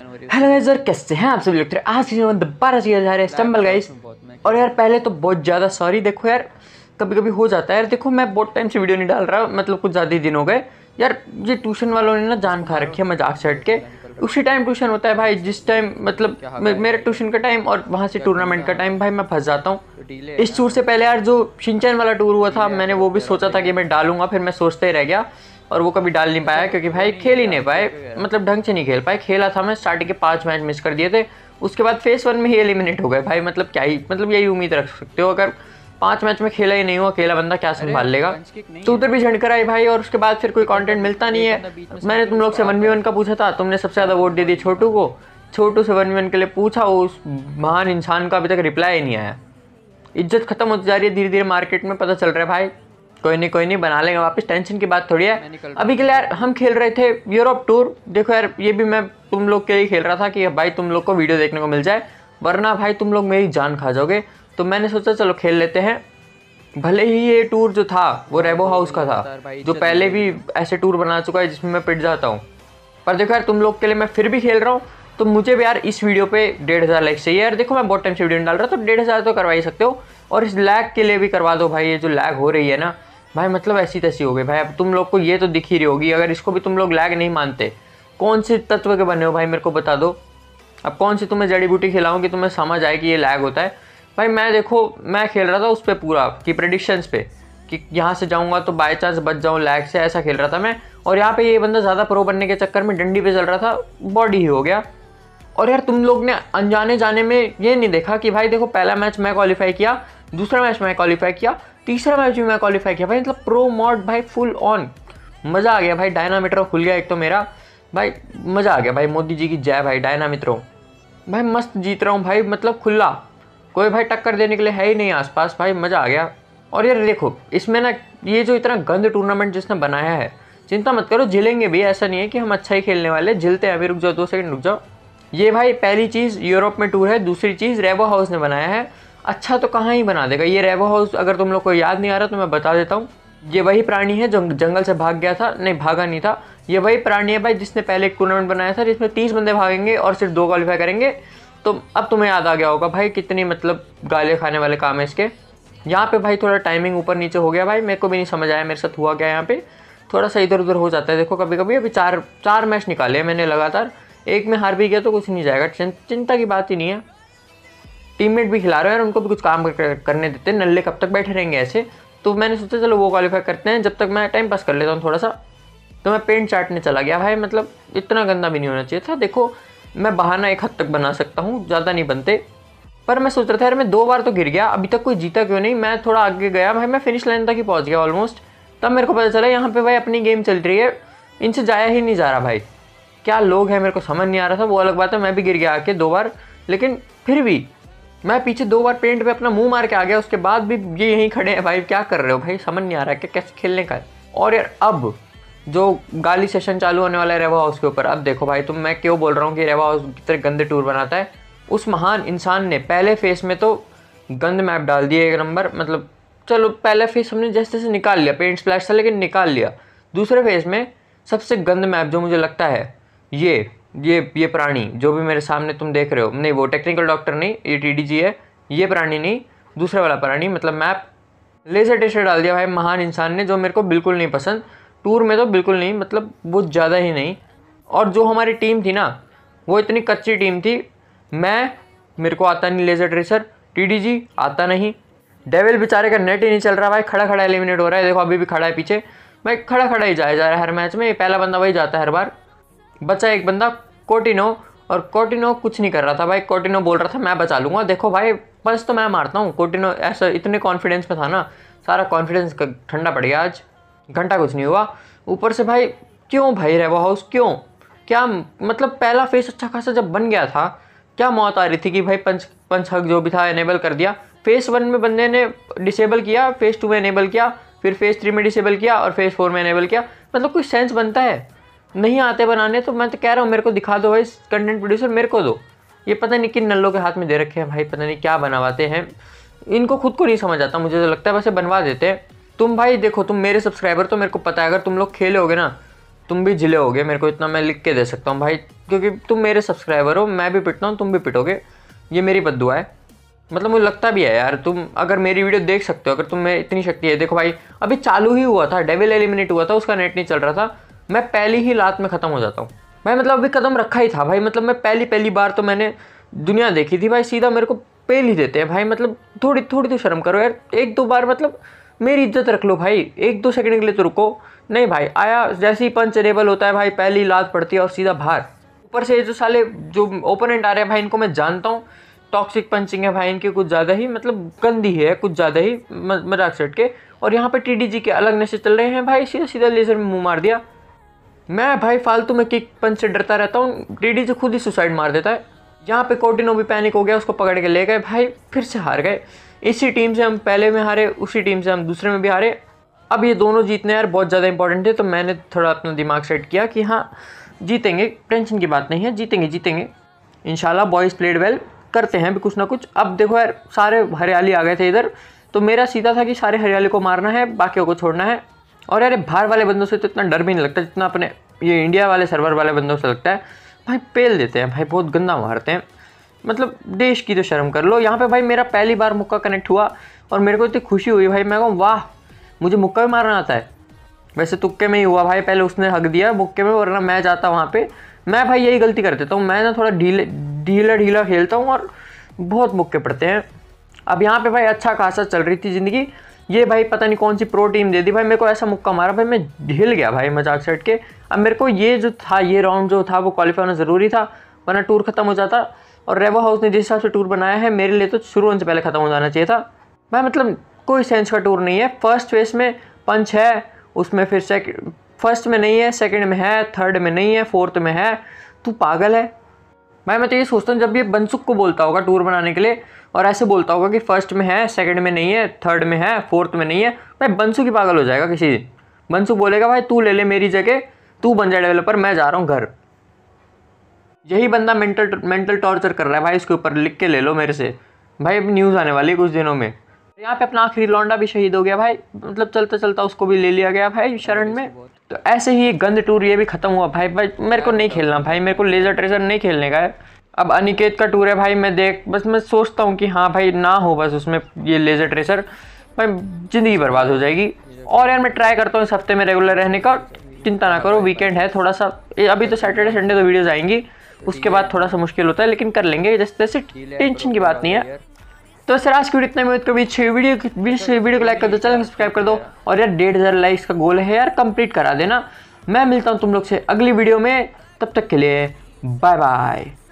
hello guys और कैसे हैं आप सभी लेक्टर तो आज सीजन दोबारा सीजन जा रहे हैं स्टम्बल गाइस और यार पहले तो बहुत ज़्यादा सॉरी देखो यार कभी कभी हो जाता है यार देखो मैं बहुत टाइम से वीडियो नहीं डाल रहा मतलब कुछ ज़्यादा ही दिन हो गए यार ये ट्यूशन वालों ने ना जान खा रखी है मजाक से हट के उसी टाइम ट्यूशन होता है भाई जिस टाइम मतलब मेरे ट्यूशन का टाइम और वहाँ से टूर्नामेंट का टाइम भाई मैं फंस जाता हूँ तो इस टूर से पहले यार जो शिंचन वाला टूर हुआ था मैंने वो भी सोचा था कि मैं डालूंगा फिर मैं सोचते ही रह गया और वो कभी डाल नहीं पाया क्योंकि भाई खेल ही नहीं पाए मतलब ढंग से नहीं खेल पाए खेला था मैं स्टार्टिंग के पाँच मैच मिस कर दिए थे उसके बाद फेस वन में ही एलिमिनेट हो गए भाई मतलब क्या ही मतलब यही उम्मीद रख सकते हो अगर पाँच मैच में खेला ही नहीं हुआ अकेला बंदा क्या संभाल लेगा तो उधर भी झंड कराई भाई और उसके बाद फिर कोई कंटेंट मिलता नहीं है मैंने तुम लोग से वन वी वन का पूछा था तुमने सबसे ज़्यादा वोट दे दी छोटू को छोटू से वन वी वन के लिए पूछा उस महान इंसान का अभी तक रिप्लाई नहीं आया इज्जत खत्म होती जा रही है धीरे धीरे मार्केट में पता चल रहा है भाई कोई नहीं कोई नहीं बना लेंगे वापस टेंशन की बात थोड़ी है अभी के लिए यार हम खेल रहे थे यूरोप टूर देखो यार ये भी मैं तुम लोग के लिए खेल रहा था कि भाई तुम लोग को वीडियो देखने को मिल जाए वरना भाई तुम लोग मेरी जान खा जाओगे तो मैंने सोचा चलो खेल लेते हैं भले ही ये टूर जो था वो रेबो हाउस का था जो पहले भी ऐसे टूर बना चुका है जिसमें मैं पिट जाता हूँ पर देखो यार तुम लोग के लिए मैं फिर भी खेल रहा हूँ तो मुझे भी यार इस वीडियो पे डेढ़ हज़ार लाइक चाहिए यार देखो मैं बहुत टाइम से वीडियो डाल रहा हूँ तो डेढ़ हज़ार तो करवा ही सकते हो और इस लैग के लिए भी करवा दो भाई ये जो लैग हो रही है ना भाई मतलब ऐसी तैसी हो गई भाई अब तुम लोग को ये तो दिख ही रही होगी अगर इसको भी तुम लोग लैग नहीं मानते कौन से तत्व के बने हो भाई मेरे को बता दो अब कौन सी तुम्हें जड़ी बूटी खिलाऊँ कि तुम्हें समझ आए कि ये लैग होता है भाई मैं देखो मैं खेल रहा था उस पर पूरा कि प्रडिक्शंस पे कि यहाँ से जाऊँगा तो बाई चांस बच जाऊँ लैग से ऐसा खेल रहा था मैं और यहाँ पे ये बंदा ज़्यादा प्रो बनने के चक्कर में डंडी पे चल रहा था बॉडी ही हो गया और यार तुम लोग ने अनजाने जाने में ये नहीं देखा कि भाई देखो पहला मैच मैं क्वालिफाई किया दूसरा मैच मैं क्वालिफाई किया तीसरा मैच भी मैं क्वालिफाई किया भाई मतलब प्रो मॉड भाई फुल ऑन मज़ा आ गया भाई डायनामीटर खुल गया एक तो मेरा भाई मज़ा आ गया भाई मोदी जी की जय भाई डायनामिट्रो भाई मस्त जीत रहा हूँ भाई मतलब खुला कोई भाई टक्कर देने के लिए है ही नहीं आसपास भाई मज़ा आ गया और यार देखो इसमें ना ये जो इतना गंद टूर्नामेंट जिसने बनाया है चिंता मत करो झिलेंगे भी ऐसा नहीं है कि हम अच्छा ही खेलने वाले झिलते हैं अभी रुक जाओ दो सेकंड रुक जाओ ये भाई पहली चीज़ यूरोप में टूर है दूसरी चीज़ रेबो हाउस ने बनाया है अच्छा तो कहाँ ही बना देगा ये रेवो हाउस अगर तुम लोग को याद नहीं आ रहा तो मैं बता देता हूँ ये वही प्राणी है जो जंगल से भाग गया था नहीं भागा नहीं था ये वही प्राणी है भाई जिसने पहले एक टूर्नामेंट बनाया था जिसमें तीस बंदे भागेंगे और सिर्फ दो क्वालिफाई करेंगे तो अब तुम्हें याद आ गया होगा भाई कितनी मतलब गाले खाने वाले काम है इसके यहाँ पे भाई थोड़ा टाइमिंग ऊपर नीचे हो गया भाई मेरे को भी नहीं समझ आया मेरे साथ हुआ क्या यहाँ पे थोड़ा सा इधर उधर हो जाता है देखो कभी कभी अभी चार चार मैच निकाले मैंने लगातार एक में हार भी गया तो कुछ नहीं जाएगा चिंता की बात ही नहीं है टीममेट भी खिला रहे हैं और उनको भी कुछ काम करने देते हैं नल्ले कब तक बैठे रहेंगे ऐसे तो मैंने सोचा चलो वो क्वालिफाई करते हैं जब तक मैं टाइम पास कर लेता हूँ थोड़ा सा तो मैं पेंट चाटने चला गया भाई मतलब इतना गंदा भी नहीं होना चाहिए था देखो मैं बहाना एक हद तक बना सकता हूँ ज़्यादा नहीं बनते पर मैं सोच रहा था यार मैं दो बार तो गिर गया अभी तक कोई जीता क्यों नहीं मैं थोड़ा आगे गया भाई मैं फिनिश लाइन तक ही पहुँच गया ऑलमोस्ट तब मेरे को पता चला यहाँ पे भाई अपनी गेम चल रही है इनसे जाया ही नहीं जा रहा भाई क्या लोग हैं मेरे को समझ नहीं आ रहा था वो अलग बात है मैं भी गिर गया आके दो बार लेकिन फिर भी मैं पीछे दो बार पेंट पे अपना मुंह मार के आ गया उसके बाद भी ये यहीं खड़े हैं भाई क्या कर रहे हो भाई समझ नहीं आ रहा है कि कैसे खेलने का है और यार अब जो गाली सेशन चालू होने वाला है रेवा हाउस के ऊपर अब देखो भाई तुम मैं क्यों बोल रहा हूँ कि रेवा हाउस कितने गंदे टूर बनाता है उस महान इंसान ने पहले फेस में तो गंद मैप डाल दिया एक नंबर मतलब चलो पहला फेस हमने जैसे जैसे निकाल लिया पेंट स्प्लैश था लेकिन निकाल लिया दूसरे फेस में सबसे गंद मैप जो मुझे लगता है ये ये ये प्राणी जो भी मेरे सामने तुम देख रहे हो नहीं वो टेक्निकल डॉक्टर नहीं ये टीडीजी है ये प्राणी नहीं दूसरा वाला प्राणी मतलब मैप लेजर टेस्टर डाल दिया भाई महान इंसान ने जो मेरे को बिल्कुल नहीं पसंद टूर में तो बिल्कुल नहीं मतलब वो ज़्यादा ही नहीं और जो हमारी टीम थी ना वो इतनी कच्ची टीम थी मैं मेरे को आता नहीं लेज़र ट्रेसर टीडीजी आता नहीं डेविल बेचारे का नेट ही नहीं चल रहा भाई खड़ा खड़ा एलिमिनेट हो रहा है देखो अभी भी खड़ा है पीछे भाई खड़ा खड़ा ही जाया जा रहा है हर मैच में पहला बंदा वही जाता है हर बार बचा एक बंदा कोटिनो और कोटिनो कुछ नहीं कर रहा था भाई कोटिनो बोल रहा था मैं बचा लूँगा देखो भाई बस तो मैं मारता हूँ कोटिनो ऐसा इतने कॉन्फिडेंस में था ना सारा कॉन्फिडेंस ठंडा पड़ गया आज घंटा कुछ नहीं हुआ ऊपर से भाई क्यों भाई रेवा हाउस क्यों क्या मतलब पहला फेस अच्छा खासा जब बन गया था क्या मौत आ रही थी कि भाई पंच पंच हक जो भी था एनेबल कर दिया फेस वन में बंदे ने डिसेबल किया फेस टू में एनेबल किया फिर फेस थ्री में डिसेबल किया और फेस फोर में एनेबल किया मतलब कोई सेंस बनता है नहीं आते बनाने तो मैं तो कह रहा हूँ मेरे को दिखा दो भाई कंटेंट प्रोड्यूसर मेरे को दो ये पता नहीं किन नल्लों के हाथ में दे रखे हैं भाई पता नहीं क्या बनवाते हैं इनको खुद को नहीं समझ आता मुझे तो लगता है वैसे बनवा देते हैं तुम भाई देखो तुम मेरे सब्सक्राइबर तो मेरे को पता है अगर तुम लोग खेले होगे ना तुम भी जिले होगे मेरे को इतना मैं लिख के दे सकता हूँ भाई क्योंकि तुम मेरे सब्सक्राइबर हो मैं भी पिटता हूँ तुम भी पिटोगे ये मेरी बदुआ है मतलब मुझे लगता भी है यार तुम अगर मेरी वीडियो देख सकते हो अगर तुम्हें इतनी शक्ति है देखो भाई अभी चालू ही हुआ था डेविल एलिमिनेट हुआ था उसका नेट नहीं चल रहा था मैं पहली ही लात में ख़त्म हो जाता हूँ भाई मतलब अभी कदम रखा ही था भाई मतलब मैं पहली पहली बार तो मैंने दुनिया देखी थी भाई सीधा मेरे को पेल ही देते हैं भाई मतलब थोड़ी थोड़ी तो शर्म करो यार एक दो बार मतलब मेरी इज्जत रख लो भाई एक दो सेकंड के लिए तो रुको नहीं भाई आया जैसे ही पंच होता है भाई पहली लात पड़ती है और सीधा बाहर ऊपर से जो साले जो ओपोनेंट आ रहे हैं भाई इनको मैं जानता हूँ टॉक्सिक पंचिंग है भाई इनकी कुछ ज़्यादा ही मतलब गंदी है कुछ ज़्यादा ही मजाक सेट के और यहाँ पर टी के अलग नशे चल रहे हैं भाई सीधा सीधा लेजर में मुँह मार दिया मैं भाई फालतू में किक पंच से डरता रहता हूँ डीडी जो तो खुद ही सुसाइड मार देता है यहाँ पे कोटिनो भी पैनिक हो गया उसको पकड़ के ले गए भाई फिर से हार गए इसी टीम से हम पहले में हारे उसी टीम से हम दूसरे में भी हारे अब ये दोनों जीतने यार बहुत ज़्यादा इंपॉर्टेंट थे तो मैंने थोड़ा अपना दिमाग सेट किया कि हाँ जीतेंगे टेंशन की बात नहीं है जीतेंगे जीतेंगे इन बॉयज़ प्लेड वेल करते हैं भी कुछ ना कुछ अब देखो यार सारे हरियाली आ गए थे इधर तो मेरा सीधा था कि सारे हरियाली को मारना है बाकियों को छोड़ना है और अरे बाहर वाले बंदों से तो इतना डर भी नहीं लगता जितना अपने ये इंडिया वाले सर्वर वाले बंदों से लगता है भाई पेल देते हैं भाई बहुत गंदा मारते हैं मतलब देश की तो शर्म कर लो यहाँ पे भाई मेरा पहली बार मुक्का कनेक्ट हुआ और मेरे को इतनी खुशी हुई भाई मैं कहूँ वाह मुझे मुक्का भी मारना आता है वैसे तुक्के में ही हुआ भाई पहले उसने हक दिया मुक्के में वरना मैं जाता वहाँ पर मैं भाई यही गलती कर देता हूँ मैं ना थोड़ा ढीले ढीला ढीला खेलता हूँ और बहुत मुक्के पड़ते हैं अब यहाँ पे भाई अच्छा खासा चल रही थी ज़िंदगी ये भाई पता नहीं कौन सी प्रो टीम दे दी भाई मेरे को ऐसा मुक्का मारा भाई मैं हिल गया भाई मजाक सेट के अब मेरे को ये जो था ये राउंड जो था वो क्वालिफाई होना ज़रूरी था वरना टूर ख़त्म हो जाता और रेबो हाउस ने जिस हिसाब से टूर बनाया है मेरे लिए तो शुरू होने से पहले ख़त्म हो जाना चाहिए था भाई मतलब कोई सेंस का टूर नहीं है फर्स्ट फेस में पंच है उसमें फिर सेकेंड फर्स्ट में नहीं है सेकेंड में है थर्ड में नहीं है फोर्थ में है तू पागल है भाई मैं तो ये सोचता हूँ जब ये बनसुख को बोलता होगा टूर बनाने के लिए और ऐसे बोलता होगा कि फर्स्ट में है सेकंड में नहीं है थर्ड में है फोर्थ में नहीं है भाई बनसुख ही पागल हो जाएगा किसी दिन बनसुख बोलेगा भाई तू ले ले मेरी जगह तू बन जाए डेवलपर मैं जा रहा हूँ घर यही बंदा मेंटल मेंटल टॉर्चर कर रहा है भाई इसके ऊपर लिख के ले लो मेरे से भाई न्यूज़ आने वाली है कुछ दिनों में यहाँ पे अपना आखिरी लौंडा भी शहीद हो गया भाई मतलब चलता चलता उसको भी ले लिया गया भाई शरण में तो ऐसे ही गंद टूर ये भी ख़त्म हुआ भाई भाई मेरे को हाँ, नहीं तो- खेलना भाई मेरे को लेज़र ट्रेजर नहीं खेलने का है अब अनिकेत का टूर है भाई मैं देख बस मैं सोचता हूँ कि हाँ भाई ना हो बस उसमें ये लेज़र ट्रेसर भाई ज़िंदगी बर्बाद हो जाएगी और यार मैं ट्राई करता हूँ इस हफ्ते में रेगुलर रहने का चिंता ना करो वीकेंड है थोड़ा सा अभी तो सैटरडे संडे तो वीडियोज़ आएंगी उसके बाद थोड़ा सा मुश्किल होता है लेकिन कर लेंगे जैसे जैसे टेंशन की बात तो नहीं है तो सर आज की इतना उम्मीद कभी छह वीडियो वीडियो को लाइक कर दो चैनल सब्सक्राइब कर दो और यार डेढ़ हज़ार लाइक्स का गोल है यार कंप्लीट करा देना मैं मिलता हूँ तुम लोग से अगली वीडियो में तब तक के लिए बाय बाय